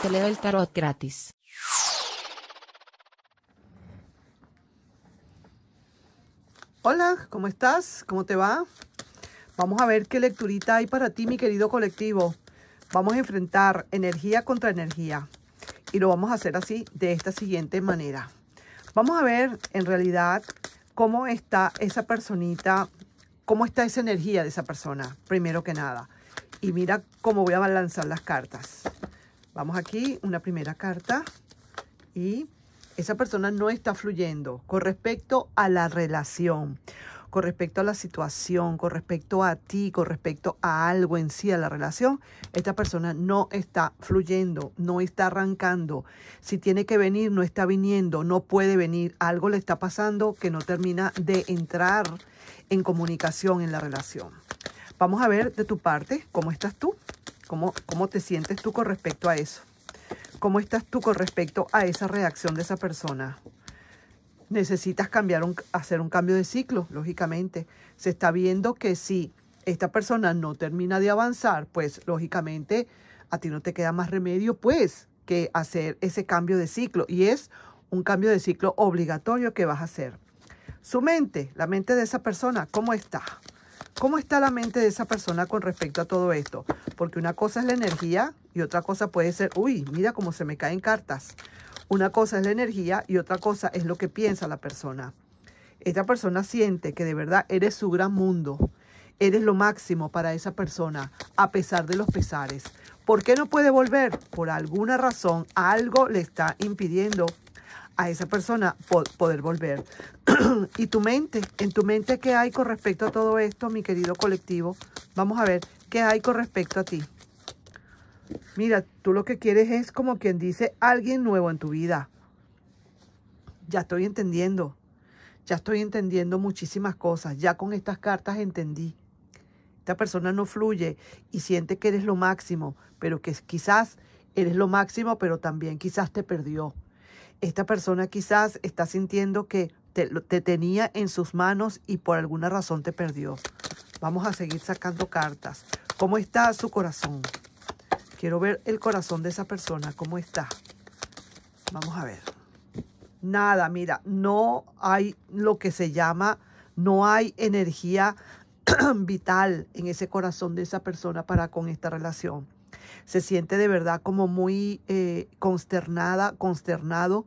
te leo el tarot gratis. Hola, ¿cómo estás? ¿Cómo te va? Vamos a ver qué lecturita hay para ti, mi querido colectivo. Vamos a enfrentar energía contra energía. Y lo vamos a hacer así, de esta siguiente manera. Vamos a ver, en realidad, cómo está esa personita, cómo está esa energía de esa persona, primero que nada. Y mira cómo voy a balanzar las cartas. Vamos aquí, una primera carta. Y esa persona no está fluyendo con respecto a la relación, con respecto a la situación, con respecto a ti, con respecto a algo en sí, a la relación. Esta persona no está fluyendo, no está arrancando. Si tiene que venir, no está viniendo, no puede venir. Algo le está pasando que no termina de entrar en comunicación en la relación. Vamos a ver de tu parte cómo estás tú. ¿Cómo, te sientes tú con respecto a eso? ¿Cómo estás tú con respecto a esa reacción de esa persona? Necesitas cambiar hacer un cambio de ciclo, lógicamente. Se está viendo que si esta persona no termina de avanzar, pues lógicamente a ti no te queda más remedio, pues, que hacer ese cambio de ciclo. Y es un cambio de ciclo obligatorio que vas a hacer. Su mente, la mente de esa persona, ¿cómo está? ¿Cómo está la mente de esa persona con respecto a todo esto? Porque una cosa es la energía y otra cosa puede ser, uy, mira cómo se me caen cartas. Una cosa es la energía y otra cosa es lo que piensa la persona. Esta persona siente que de verdad eres su gran mundo. Eres lo máximo para esa persona, a pesar de los pesares. ¿Por qué no puede volver? Por alguna razón, algo le está impidiendo a esa persona poder volver. y tu mente, en tu mente, ¿qué hay con respecto a todo esto, mi querido colectivo? Vamos a ver, ¿qué hay con respecto a ti? Mira, tú lo que quieres es como quien dice alguien nuevo en tu vida. Ya estoy entendiendo. Ya estoy entendiendo muchísimas cosas. Ya con estas cartas entendí. Esta persona no fluye y siente que eres lo máximo, pero que quizás eres lo máximo, pero también quizás te perdió esta persona quizás está sintiendo que te, tenía en sus manos y por alguna razón te perdió. Vamos a seguir sacando cartas. ¿Cómo está su corazón? Quiero ver el corazón de esa persona. ¿Cómo está? Vamos a ver. Nada, mira, no hay lo que se llama, no hay energía vital en ese corazón de esa persona para con esta relación se siente de verdad como muy eh, consternada, consternado,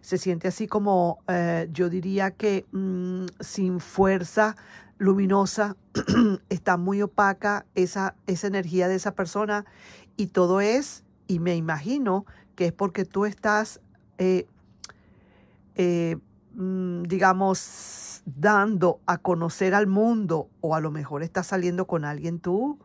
se siente así como eh, yo diría que mm, sin fuerza luminosa, está muy opaca esa, esa energía de esa persona y todo es, y me imagino que es porque tú estás, eh, mm, digamos, dando a conocer al mundo o a lo mejor estás saliendo con alguien tú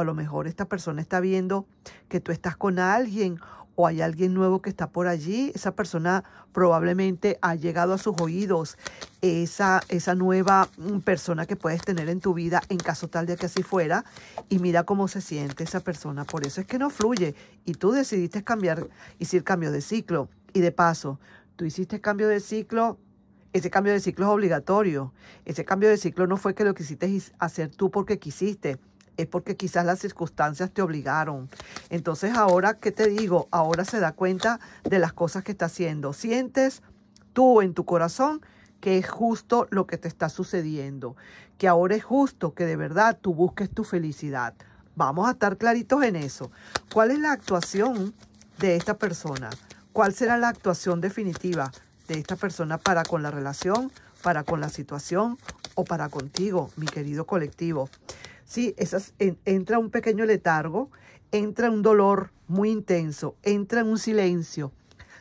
a lo mejor esta persona está viendo que tú estás con alguien o hay alguien nuevo que está por allí, esa persona probablemente ha llegado a sus oídos esa, esa nueva mm, persona que puedes tener en tu vida en caso tal de que así fuera y mira cómo se siente esa persona. Por eso es que no fluye y tú decidiste cambiar, hiciste cambio de ciclo y de paso, tú hiciste cambio de ciclo. Ese cambio de ciclo es obligatorio. Ese cambio de ciclo no fue que lo quisiste hacer tú porque quisiste es porque quizás las circunstancias te obligaron. Entonces ahora, ¿qué te digo? Ahora se da cuenta de las cosas que está haciendo. Sientes tú en tu corazón que es justo lo que te está sucediendo, que ahora es justo que de verdad tú busques tu felicidad. Vamos a estar claritos en eso. ¿Cuál es la actuación de esta persona? ¿Cuál será la actuación definitiva de esta persona para con la relación, para con la situación o para contigo, mi querido colectivo? ¿sí? Esas, entra un pequeño letargo, entra un dolor muy intenso, entra un silencio,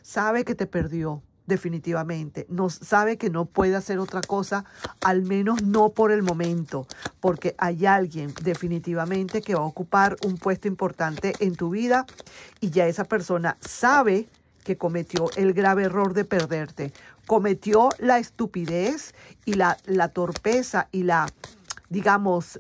sabe que te perdió definitivamente, no, sabe que no puede hacer otra cosa, al menos no por el momento, porque hay alguien definitivamente que va a ocupar un puesto importante en tu vida y ya esa persona sabe que cometió el grave error de perderte, cometió la estupidez y la, la torpeza y la, digamos,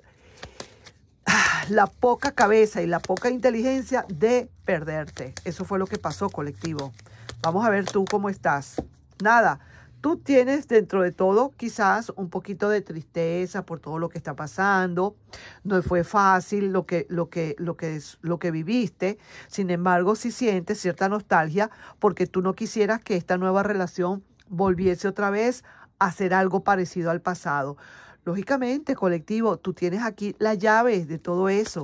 la poca cabeza y la poca inteligencia de perderte. Eso fue lo que pasó, colectivo. Vamos a ver tú cómo estás. Nada, tú tienes dentro de todo quizás un poquito de tristeza por todo lo que está pasando. No fue fácil lo que, lo que, lo que, es, lo que viviste. Sin embargo, si sientes cierta nostalgia porque tú no quisieras que esta nueva relación volviese otra vez a ser algo parecido al pasado. Lógicamente, colectivo, tú tienes aquí las llaves de todo eso.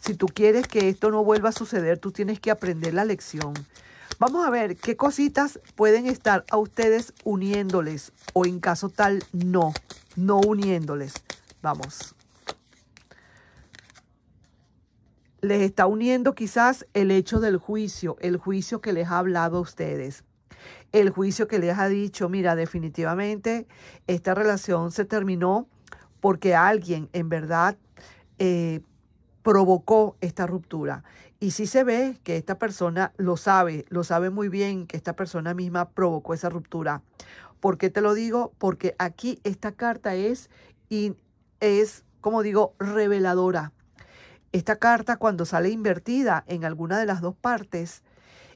Si tú quieres que esto no vuelva a suceder, tú tienes que aprender la lección. Vamos a ver qué cositas pueden estar a ustedes uniéndoles o en caso tal no, no uniéndoles. Vamos. Les está uniendo quizás el hecho del juicio, el juicio que les ha hablado a ustedes el juicio que les ha dicho, mira, definitivamente esta relación se terminó porque alguien en verdad eh, provocó esta ruptura. Y sí se ve que esta persona lo sabe, lo sabe muy bien que esta persona misma provocó esa ruptura. ¿Por qué te lo digo? Porque aquí esta carta es, y es como digo, reveladora. Esta carta cuando sale invertida en alguna de las dos partes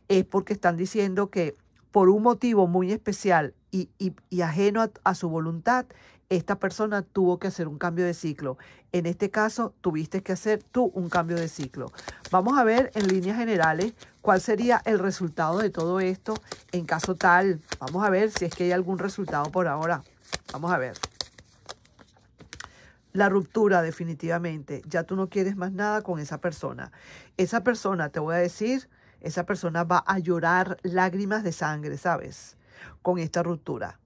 es porque están diciendo que por un motivo muy especial y, ajeno a su voluntad, esta persona tuvo que hacer un cambio de ciclo. En este caso, tuviste que hacer tú un cambio de ciclo. Vamos a ver en líneas generales cuál sería el resultado de todo esto en caso tal. Vamos a ver si es que hay algún resultado por ahora. Vamos a ver. La ruptura definitivamente. Ya tú no quieres más nada con esa persona. Esa persona, te voy a decir, esa persona va a llorar lágrimas de sangre, ¿sabes? Con esta ruptura.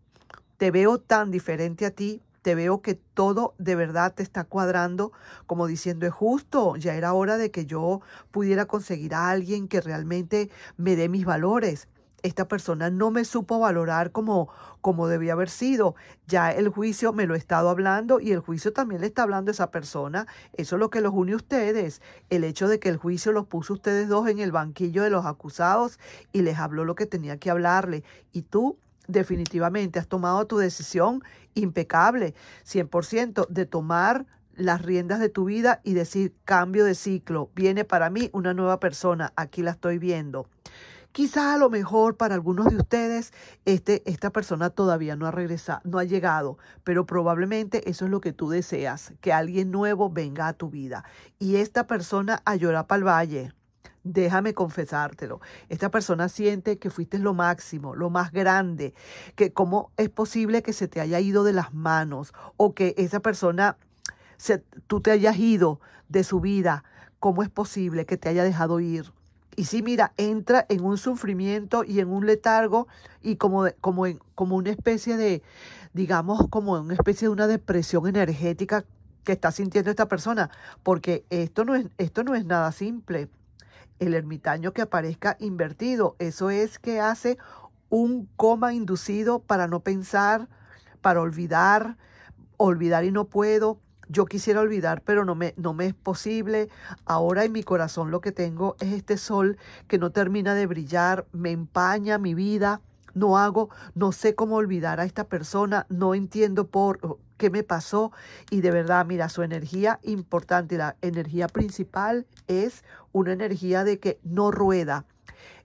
Te veo tan diferente a ti, te veo que todo de verdad te está cuadrando, como diciendo es justo, ya era hora de que yo pudiera conseguir a alguien que realmente me dé mis valores, esta persona no me supo valorar como, como debía haber sido. Ya el juicio me lo ha estado hablando y el juicio también le está hablando a esa persona. Eso es lo que los une a ustedes. El hecho de que el juicio los puso ustedes dos en el banquillo de los acusados y les habló lo que tenía que hablarle. Y tú definitivamente has tomado tu decisión impecable, 100%, de tomar las riendas de tu vida y decir cambio de ciclo. Viene para mí una nueva persona. Aquí la estoy viendo. Quizás a lo mejor para algunos de ustedes este, esta persona todavía no ha regresado, no ha llegado, pero probablemente eso es lo que tú deseas, que alguien nuevo venga a tu vida. Y esta persona a llorar para el valle. Déjame confesártelo. Esta persona siente que fuiste lo máximo, lo más grande, que cómo es posible que se te haya ido de las manos o que esa persona, tú te hayas ido de su vida. ¿Cómo es posible que te haya dejado ir? Y sí, mira, entra en un sufrimiento y en un letargo y como, como, como una especie de, digamos, como una especie de una depresión energética que está sintiendo esta persona, porque esto no es, esto no es nada simple. El ermitaño que aparezca invertido, eso es que hace un coma inducido para no pensar, para olvidar, olvidar y no puedo, yo quisiera olvidar, pero no me, no me es posible. Ahora en mi corazón lo que tengo es este sol que no termina de brillar, me empaña mi vida. No hago, no sé cómo olvidar a esta persona, no entiendo por oh, qué me pasó y de verdad, mira, su energía importante, la energía principal es una energía de que no rueda,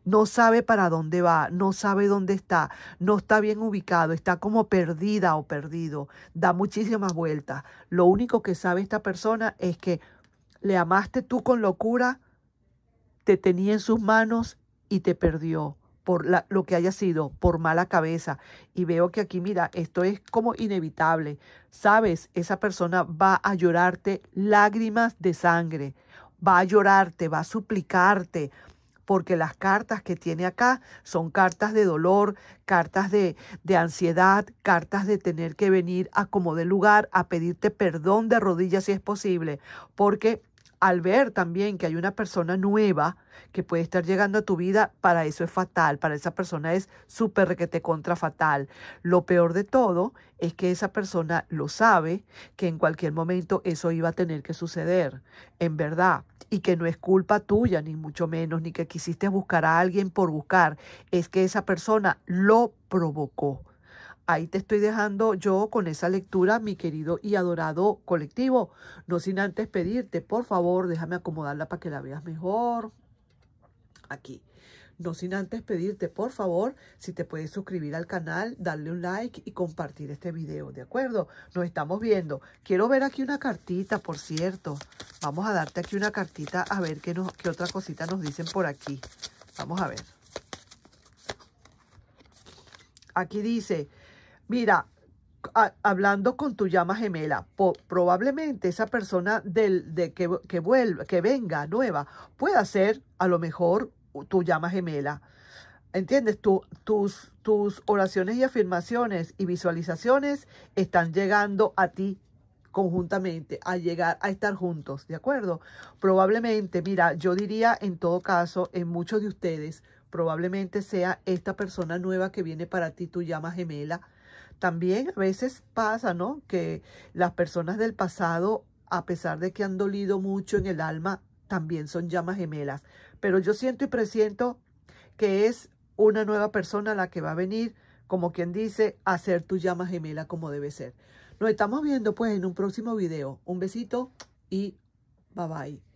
no sabe para dónde va, no sabe dónde está, no está bien ubicado, está como perdida o perdido, da muchísimas vueltas. Lo único que sabe esta persona es que le amaste tú con locura, te tenía en sus manos y te perdió por lo que haya sido, por mala cabeza. Y veo que aquí, mira, esto es como inevitable. Sabes, esa persona va a llorarte lágrimas de sangre, va a llorarte, va a suplicarte, porque las cartas que tiene acá son cartas de dolor, cartas de, de ansiedad, cartas de tener que venir a como de lugar a pedirte perdón de rodillas si es posible, porque al ver también que hay una persona nueva que puede estar llegando a tu vida, para eso es fatal, para esa persona es súper requete contra fatal. Lo peor de todo es que esa persona lo sabe, que en cualquier momento eso iba a tener que suceder, en verdad, y que no es culpa tuya, ni mucho menos, ni que quisiste buscar a alguien por buscar, es que esa persona lo provocó Ahí te estoy dejando yo con esa lectura, mi querido y adorado colectivo. No sin antes pedirte, por favor, déjame acomodarla para que la veas mejor. Aquí. No sin antes pedirte, por favor, si te puedes suscribir al canal, darle un like y compartir este video, ¿de acuerdo? Nos estamos viendo. Quiero ver aquí una cartita, por cierto. Vamos a darte aquí una cartita a ver qué, nos, qué otra cosita nos dicen por aquí. Vamos a ver. Aquí dice, Mira, hablando con tu llama gemela, probablemente esa persona del, de que, que, vuelva, que venga nueva, pueda ser a lo mejor tu llama gemela. ¿Entiendes? tus, tus oraciones y afirmaciones y visualizaciones están llegando a ti conjuntamente, a llegar a estar juntos, ¿de acuerdo? Probablemente, mira, yo diría en todo caso, en muchos de ustedes, probablemente sea esta persona nueva que viene para ti, tu llama gemela, también a veces pasa, ¿no? Que las personas del pasado, a pesar de que han dolido mucho en el alma, también son llamas gemelas. Pero yo siento y presiento que es una nueva persona la que va a venir, como quien dice, a ser tu llama gemela como debe ser. Nos estamos viendo pues en un próximo video. Un besito y bye bye.